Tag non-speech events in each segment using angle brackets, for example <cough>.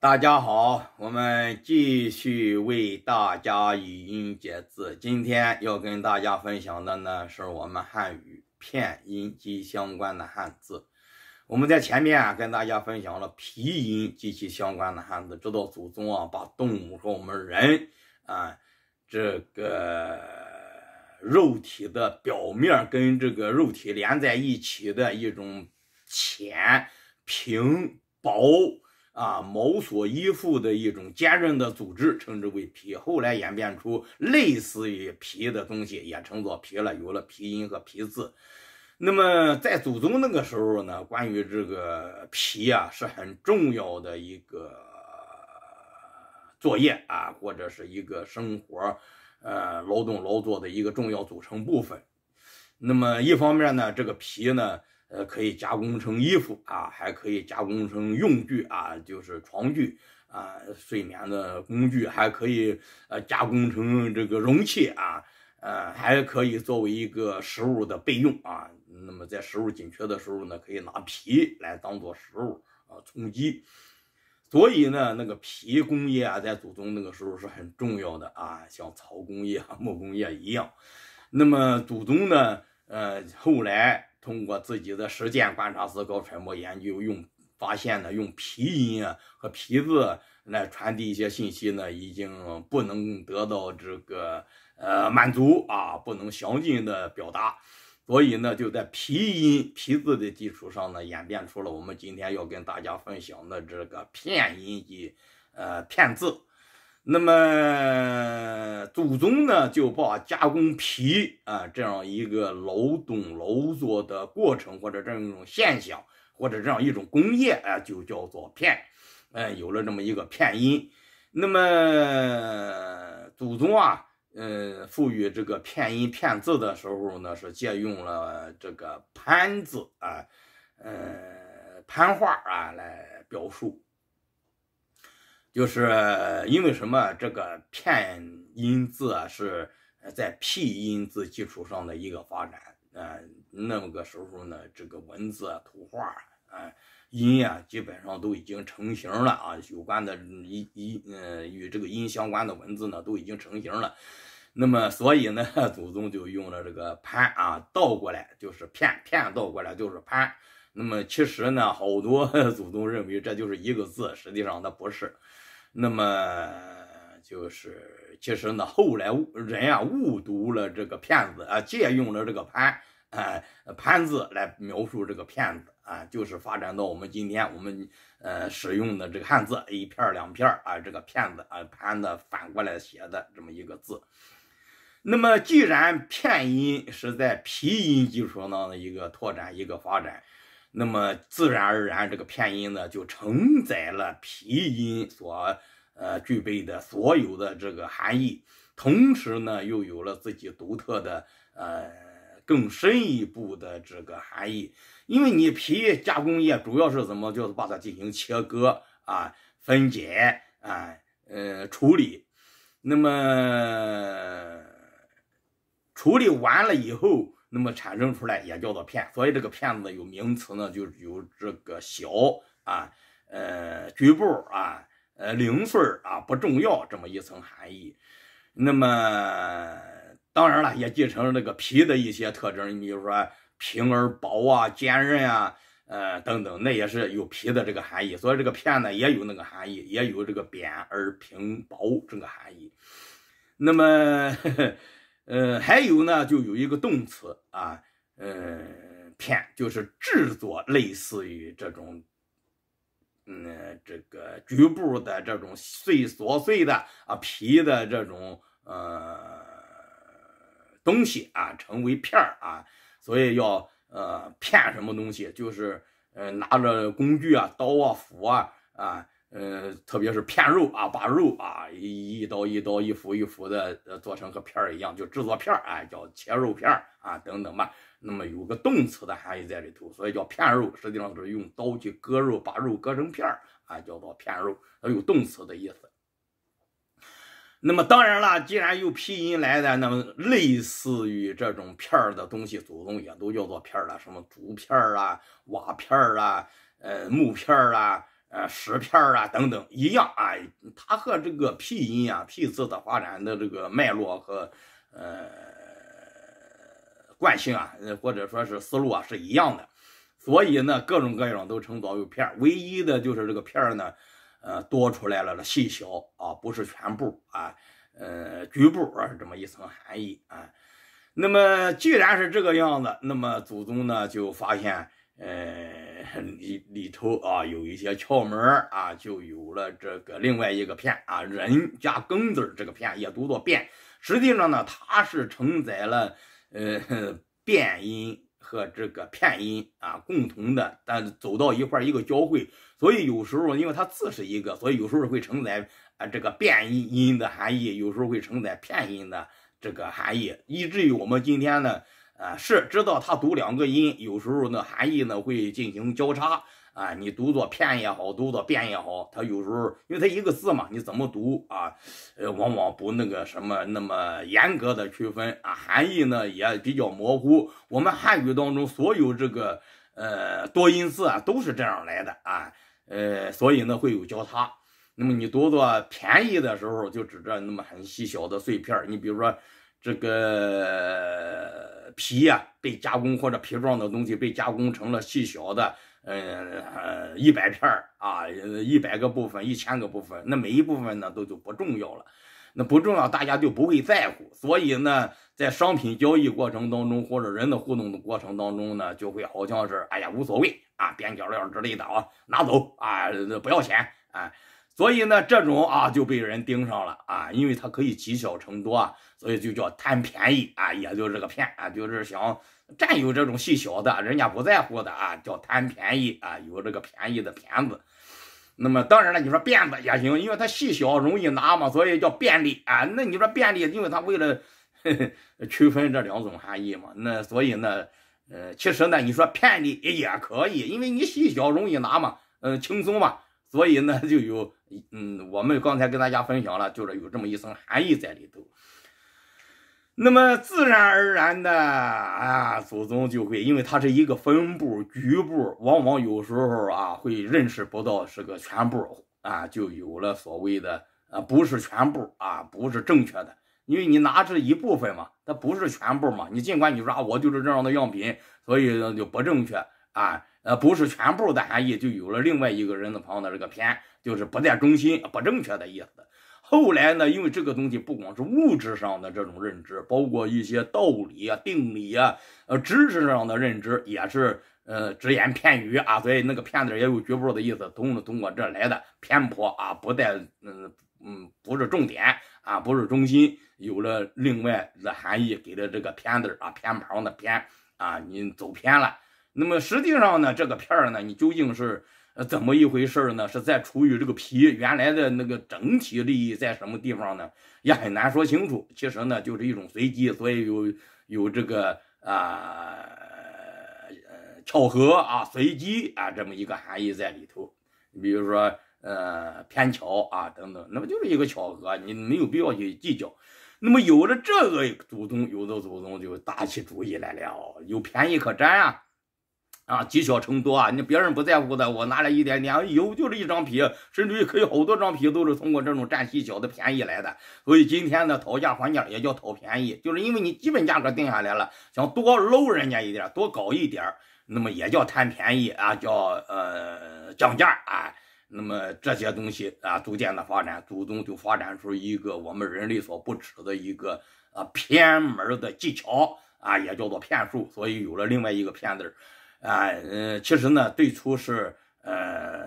大家好，我们继续为大家语音解字。今天要跟大家分享的呢，是我们汉语片音及相关的汉字。我们在前面啊跟大家分享了皮音及其相关的汉字，知道祖宗啊把动物和我们人啊这个肉体的表面跟这个肉体连在一起的一种浅平薄。啊，某所依附的一种坚韧的组织，称之为皮。后来演变出类似于皮的东西，也称作皮了，有了皮音和皮字。那么在祖宗那个时候呢，关于这个皮啊，是很重要的一个作业啊，或者是一个生活呃劳动劳作的一个重要组成部分。那么一方面呢，这个皮呢。呃，可以加工成衣服啊，还可以加工成用具啊，就是床具啊，睡眠的工具，还可以呃加工成这个容器啊，呃，还可以作为一个食物的备用啊。那么在食物紧缺的时候呢，可以拿皮来当做食物啊充饥。所以呢，那个皮工业啊，在祖宗那个时候是很重要的啊，像草工业、木工业一样。那么祖宗呢，呃，后来。通过自己的实践、观察、思考、揣摩、研究，用发现呢，用皮音啊和皮字来传递一些信息呢，已经不能得到这个呃满足啊，不能详尽的表达，所以呢，就在皮音皮字的基础上呢，演变出了我们今天要跟大家分享的这个片音及呃片字。那么祖宗呢，就把加工皮啊这样一个劳动劳作的过程，或者这样一种现象，或者这样一种工业啊，就叫做“片”，嗯，有了这么一个“片音”。那么祖宗啊，嗯，赋予这个“片音片字”的时候呢，是借用了这个“潘”字啊，呃，“潘画啊来表述。就是因为什么这个片音字啊，是在 p 音字基础上的一个发展。呃，那么个时候呢，这个文字啊、图画啊、音啊，基本上都已经成型了啊。有关的一一嗯，与这个音相关的文字呢，都已经成型了。那么，所以呢，<laughs> 祖宗就用了这个“潘”啊，倒过来就是“片”，“片”倒过来就是“潘”。那么，其实呢，好多 <laughs> 祖宗认为这就是一个字，实际上它不是。那么就是，其实呢，后来人啊误读了这个骗子啊，借用了这个“潘”啊“潘”字来描述这个骗子啊，就是发展到我们今天我们呃使用的这个汉字“一片儿两片儿”啊，这个骗子啊“潘”的反过来写的这么一个字。那么既然片音是在皮音基础上的一个拓展、一个发展。那么自然而然，这个片音呢，就承载了皮音所呃具备的所有的这个含义，同时呢，又有了自己独特的呃更深一步的这个含义。因为你皮加工业主要是怎么，就是把它进行切割啊、分解啊、呃处理。那么处理完了以后。那么产生出来也叫做片，所以这个片子有名词呢，就有这个小啊，呃，局部啊，呃，零碎啊，不重要这么一层含义。那么当然了，也继承了这个皮的一些特征，你比如说平而薄啊，坚韧啊，呃等等，那也是有皮的这个含义。所以这个片呢也有那个含义，也有这个扁而平薄这个含义。那么。呵呃，还有呢，就有一个动词啊，呃，片，就是制作类似于这种，嗯，这个局部的这种碎琐碎的啊皮的这种呃东西啊，成为片啊，所以要呃片什么东西，就是呃拿着工具啊，刀啊，斧啊啊。呃，特别是片肉啊，把肉啊一刀一刀、一斧一斧的呃，做成和片儿一样，就制作片儿，哎，叫切肉片儿啊，等等吧。那么有个动词的含义在里头，所以叫片肉，实际上是用刀去割肉，把肉割成片儿啊，叫做片肉，有动词的意思。那么当然了，既然用拼音来的，那么类似于这种片儿的东西，祖宗也都叫做片儿了，什么竹片儿啊、瓦片儿啊、呃木片儿啊。呃，石片儿啊，等等，一样啊，它和这个拼音啊、僻字的发展的这个脉络和呃惯性啊，或者说是思路啊，是一样的。所以呢，各种各样都称作有片儿，唯一的就是这个片儿呢，呃，多出来了了细小啊，不是全部啊，呃，局部啊，这么一层含义啊。那么既然是这个样子，那么祖宗呢就发现。呃，里里头啊有一些窍门儿啊，就有了这个另外一个片啊，人加庚字儿这个片也读作变。实际上呢，它是承载了呃变音和这个片音啊共同的，但走到一块儿一个交汇。所以有时候因为它字是一个，所以有时候会承载啊这个变音音的含义，有时候会承载片音的这个含义，以至于我们今天呢。啊，是知道它读两个音，有时候呢含义呢会进行交叉啊，你读作片也好，读作变也好，它有时候因为它一个字嘛，你怎么读啊？呃，往往不那个什么那么严格的区分啊，含义呢也比较模糊。我们汉语当中所有这个呃多音字啊都是这样来的啊，呃，所以呢会有交叉。那么你读作便宜的时候，就指着那么很细小的碎片儿。你比如说。这个皮呀，被加工或者皮状的东西被加工成了细小的，嗯呃，一百片儿啊，一百个部分，一千个部分，那每一部分呢都就不重要了，那不重要，大家就不会在乎，所以呢，在商品交易过程当中或者人的互动的过程当中呢，就会好像是哎呀无所谓啊，边角料之类的啊，拿走啊，不要钱啊，所以呢，这种啊就被人盯上了啊，因为它可以积小成多啊。所以就叫贪便宜啊，也就是这个骗啊，就是想占有这种细小的，人家不在乎的啊，叫贪便宜啊，有这个便宜的骗子。那么当然了，你说辫子也行，因为它细小容易拿嘛，所以叫便利啊。那你说便利，因为它为了 <laughs> 区分这两种含义嘛，那所以呢，呃，其实呢，你说便利也可以，因为你细小容易拿嘛，呃，轻松嘛，所以呢就有嗯，我们刚才跟大家分享了，就是有这么一层含义在里头。那么自然而然的啊，祖宗就会，因为它是一个分部、局部，往往有时候啊会认识不到是个全部啊，就有了所谓的啊不是全部啊不是正确的，因为你拿着一部分嘛，它不是全部嘛，你尽管你说啊，我就是这样的样品，所以呢就不正确啊，呃不是全部的含义，就有了另外一个人的旁的这个偏，就是不在中心、不正确的意思。后来呢？因为这个东西不光是物质上的这种认知，包括一些道理啊、定理啊，呃，知识上的认知也是，呃，只言片语啊。所以那个“骗子也有局部的意思，从从我这来的偏颇啊，不带，嗯嗯，不是重点啊，不是中心，有了另外的含义，给了这个“偏”字啊，偏旁的“偏”啊，你走偏了。那么实际上呢，这个“片”呢，你究竟是？怎么一回事呢？是在除于这个皮原来的那个整体利益在什么地方呢？也很难说清楚。其实呢，就是一种随机，所以有有这个啊，巧合啊，随机啊这么一个含义在里头。比如说呃，偏巧啊等等，那不就是一个巧合？你没有必要去计较。那么有了这个祖宗，有的祖宗就打起主意来了，有便宜可占啊。啊，积小成多啊！你别人不在乎的，我拿来一点点，有就是一张皮，甚至于可以好多张皮，都是通过这种占细小的便宜来的。所以今天的讨价还价也叫讨便宜，就是因为你基本价格定下来了，想多搂人家一点，多搞一点那么也叫贪便宜啊，叫呃降价啊。那么这些东西啊，逐渐的发展，祖宗就发展出一个我们人类所不知的一个啊偏门的技巧啊，也叫做骗术，所以有了另外一个“骗”字儿。啊，嗯，其实呢，最初是呃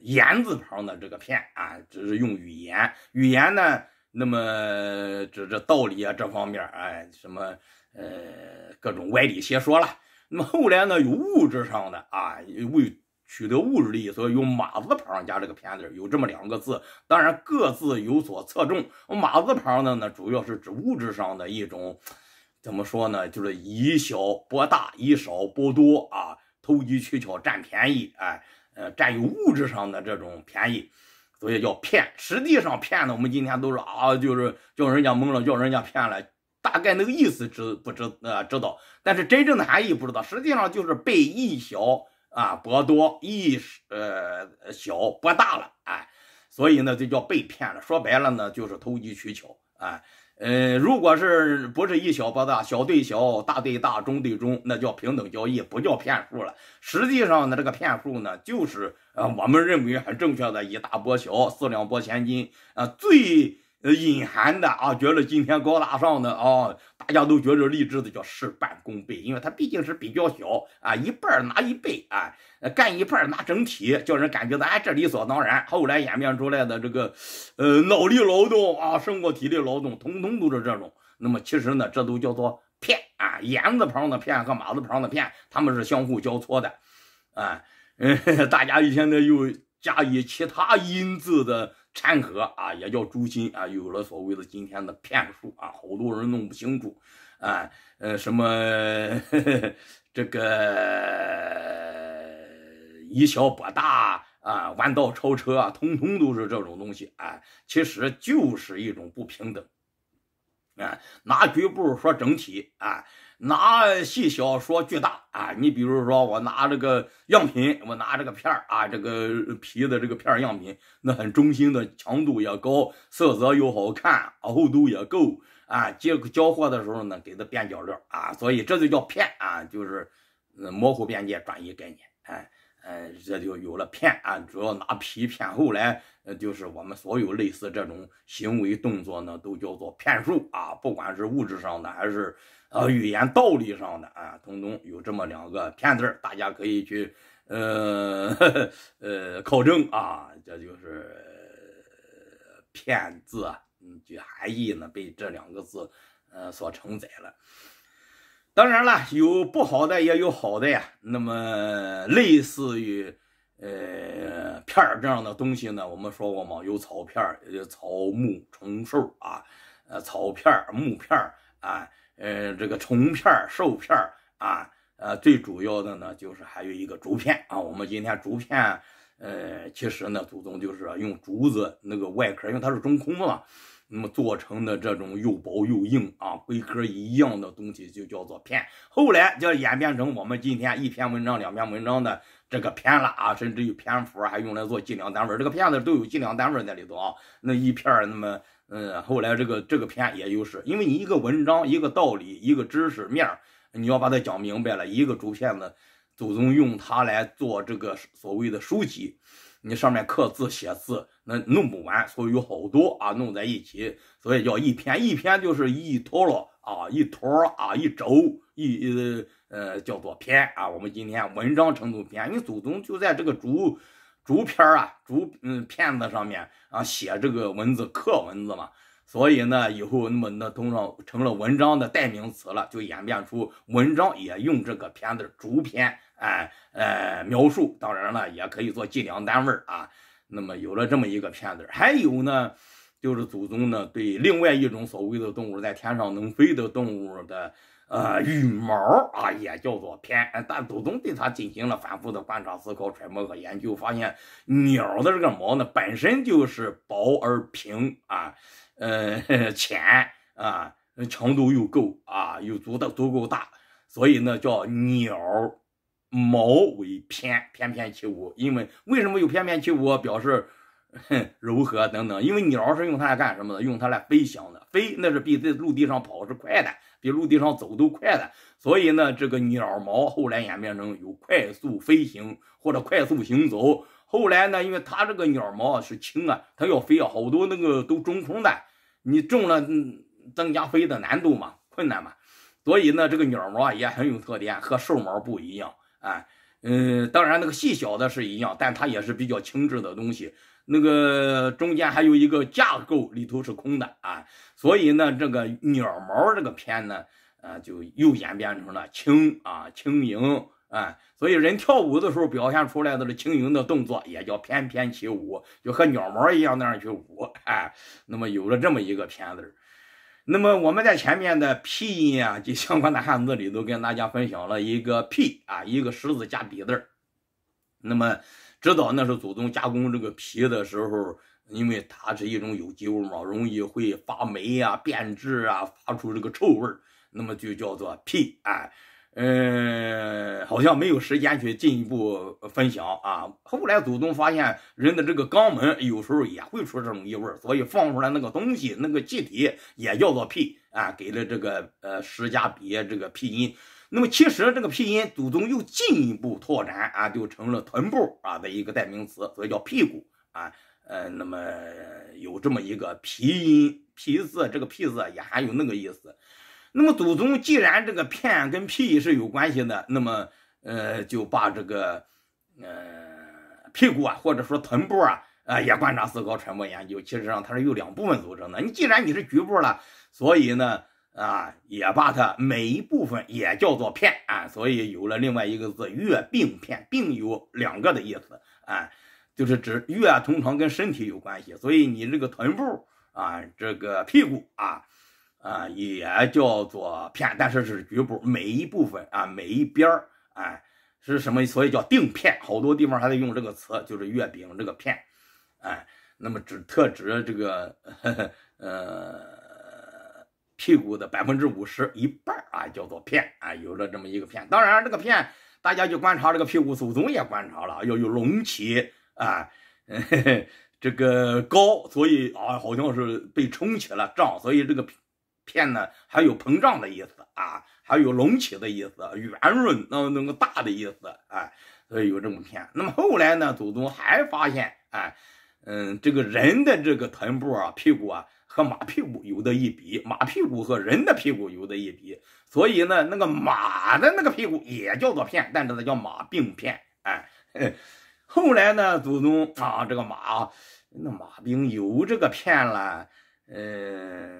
言字旁的这个“片”啊，只是用语言，语言呢，那么这这道理啊，这方面儿，哎，什么呃各种歪理邪说啦。那么后来呢，有物质上的啊，为取得物质利益，所以用马字旁加这个“片”字，有这么两个字，当然各自有所侧重。马字旁的呢，主要是指物质上的一种。怎么说呢？就是以小博大，以少博多啊，投机取巧，占便宜，哎，呃，占有物质上的这种便宜，所以叫骗。实际上骗的，我们今天都是啊，就是叫人家蒙了，叫人家骗了。大概那个意思知不知呃知道，但是真正的含义不知道。实际上就是被以小啊博多，以呃小博大了，哎，所以呢，就叫被骗了。说白了呢，就是投机取巧，哎。呃，如果是不是一小波，大小对小，大对大，中对中，那叫平等交易，不叫骗术了。实际上呢，这个骗术呢，就是啊，我们认为很正确的一大波小，四两拨千斤啊，最。呃，隐含的啊，觉得今天高大上的啊，大家都觉得励志的叫事半功倍，因为它毕竟是比较小啊，一半拿一倍啊，干一半拿整体，叫人感觉到哎，这理所当然。后来演变出来的这个，呃，脑力劳动啊，生活体力劳动，通通都是这种。那么其实呢，这都叫做“骗”啊，言字旁的“骗”和马字旁的“骗”，他们是相互交错的啊。嗯，<laughs> 大家一天天又加以其他音字的。掺和啊，也叫诛心啊，有了所谓的今天的骗术啊，好多人弄不清楚啊，呃，什么这个以小博大啊，弯道超车啊，通通都是这种东西啊，其实就是一种不平等啊，拿局部说整体啊。拿细小说巨大啊！你比如说，我拿这个样品，我拿这个片儿啊，这个皮的这个片样品，那很中心的强度也高，色泽又好看厚度也够啊。接交货的时候呢，给它边角料啊，所以这就叫片啊，就是模糊边界转移概念哎。呃，这就有了骗啊，主要拿皮骗后来，呃，就是我们所有类似这种行为动作呢，都叫做骗术啊，不管是物质上的还是啊语言道理上的啊，通通有这么两个骗字儿，大家可以去呃呵呵 <laughs> 呃考证啊，这就是骗字啊，嗯，含义呢被这两个字呃所承载了。当然了，有不好的，也有好的呀。那么，类似于呃片儿这样的东西呢，我们说过嘛，有草片儿、有草木虫兽啊，呃草片儿、木片儿啊，呃这个虫片儿、兽片儿啊，呃最主要的呢，就是还有一个竹片啊。我们今天竹片，呃，其实呢，祖宗就是用竹子那个外壳，因为它是中空嘛。那么做成的这种又薄又硬啊，规格一样的东西就叫做片，后来就演变成我们今天一篇文章、两篇文章的这个篇了啊，甚至于篇幅还用来做计量单位，这个片子都有计量单位在里头啊。那一片儿，那么，嗯，后来这个这个片也就是因为你一个文章、一个道理、一个知识面，你要把它讲明白了一个竹片子，祖宗用它来做这个所谓的书籍。你上面刻字写字，那弄不完，所以有好多啊，弄在一起，所以叫一篇。一篇就是一坨了啊，一坨啊，一轴一呃呃叫做篇啊。我们今天文章程度篇，你祖宗就在这个竹竹片儿啊，竹嗯片子上面啊写这个文字，刻文字嘛。所以呢，以后那么那通常成了文章的代名词了，就演变出文章也用这个片子儿逐篇，哎呃描述。当然了，也可以做计量单位啊。那么有了这么一个片子，还有呢，就是祖宗呢对另外一种所谓的动物，在天上能飞的动物的呃羽毛啊，也叫做篇，但祖宗对它进行了反复的观察、思考、揣摩和研究，发现鸟的这个毛呢本身就是薄而平啊。呃，浅啊，强度又够啊，又足的足够大，所以呢叫鸟，毛尾翩翩翩起舞。因为为什么有翩翩起舞，表示？<laughs> 柔和等等，因为鸟是用它来干什么的？用它来飞翔的，飞那是比在陆地上跑是快的，比陆地上走都快的。所以呢，这个鸟毛后来演变成有快速飞行或者快速行走。后来呢，因为它这个鸟毛啊是轻啊，它要飞啊，好多那个都中空的，你中了增加飞的难度嘛，困难嘛。所以呢，这个鸟毛啊也很有特点，和兽毛不一样。啊。嗯，当然那个细小的是一样，但它也是比较轻质的东西。那个中间还有一个架构，里头是空的啊，所以呢，这个鸟毛这个偏呢，呃，就又演变成了轻啊，轻盈哎，所以人跳舞的时候表现出来的轻盈的动作，也叫翩翩起舞，就和鸟毛一样那样去舞哎，那么有了这么一个偏字那么我们在前面的拼音啊及相关的汉字里头跟大家分享了一个 p 啊，一个十字加比字那么。知道那是祖宗加工这个皮的时候，因为它是一种有机物嘛，容易会发霉呀、变质啊，发出这个臭味儿，那么就叫做屁啊。嗯，好像没有时间去进一步分享啊。后来祖宗发现人的这个肛门有时候也会出这种异味，所以放出来那个东西、那个气体也叫做屁啊，给了这个呃施加别这个拼音。那么其实这个皮音祖宗又进一步拓展啊，就成了臀部啊的一个代名词，所以叫屁股啊。呃，那么有这么一个皮音皮字，这个屁字也含有那个意思。那么祖宗既然这个片跟屁是有关系的，那么呃就把这个呃屁股啊或者说臀部啊啊也观察思高传播研究。其实上它是由两部分组成的。你既然你是局部了，所以呢。啊，也把它每一部分也叫做片啊，所以有了另外一个字“月病片”，“病有两个的意思啊，就是指月，通常跟身体有关系，所以你这个臀部啊，这个屁股啊啊也叫做片，但是是局部，每一部分啊，每一边啊是什么？所以叫定片，好多地方还在用这个词，就是月饼这个片，哎，那么指特指这个呵呃。屁股的百分之五十，一半啊，叫做“片”啊，有了这么一个“片”。当然，这个“片”，大家就观察这个屁股，祖宗也观察了，要有隆起啊，嘿嘿，这个高，所以啊，好像是被冲起了胀，所以这个“片”呢，还有膨胀的意思啊，还有隆起的意思，圆润，那么那个大的意思，哎，有这么“片”。那么后来呢，祖宗还发现，哎，嗯，这个人的这个臀部啊，屁股啊。和马屁股有的一比，马屁股和人的屁股有的一比，所以呢，那个马的那个屁股也叫做片，但是它叫马病片，哎。后来呢，祖宗啊，这个马，那马病有这个片了，呃，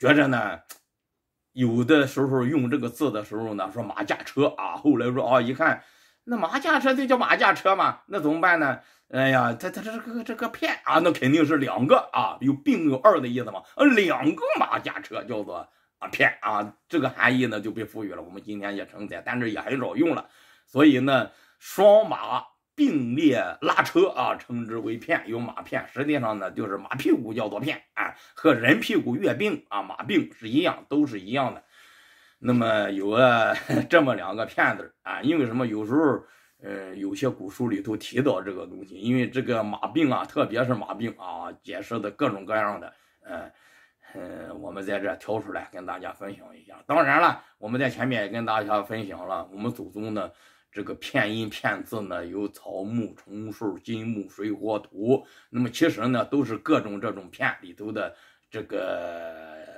觉着呢，有的时候用这个字的时候呢，说马驾车啊，后来说啊，一看那马驾车就叫马驾车嘛，那怎么办呢？哎呀，他他这个这个骗啊，那肯定是两个啊，有并有二的意思嘛，呃，两个马驾车叫做啊骗啊，这个含义呢就被赋予了，我们今天也承载，但是也很少用了，所以呢，双马并列拉车啊，称之为骗，有马骗，实际上呢就是马屁股叫做骗啊，和人屁股月兵啊马病是一样，都是一样的，那么有了这么两个骗子啊，因为什么，有时候。呃，有些古书里头提到这个东西，因为这个马病啊，特别是马病啊，解释的各种各样的，呃，呃，我们在这挑出来跟大家分享一下。当然了，我们在前面也跟大家分享了，我们祖宗呢这个片音片字呢，有草木虫兽金木水火土，那么其实呢都是各种这种片里头的这个。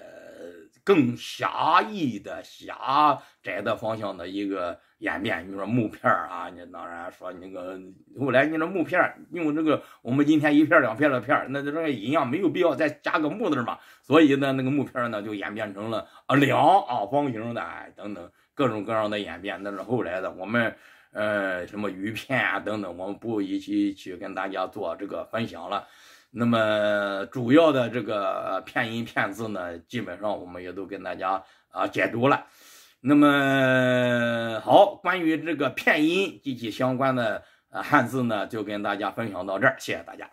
更狭义的、狭窄的方向的一个演变。你说木片儿啊，你当然说那个后来，你那木片儿用这个我们今天一片两片的片儿，那这个一样没有必要再加个木字嘛。所以呢，那个木片呢就演变成了啊梁啊方形的等等各种各样的演变。那是后来的我们呃什么鱼片啊等等，我们不一起去跟大家做这个分享了。那么主要的这个片音片字呢，基本上我们也都跟大家啊解读了。那么好，关于这个片音及其相关的汉字呢，就跟大家分享到这儿，谢谢大家。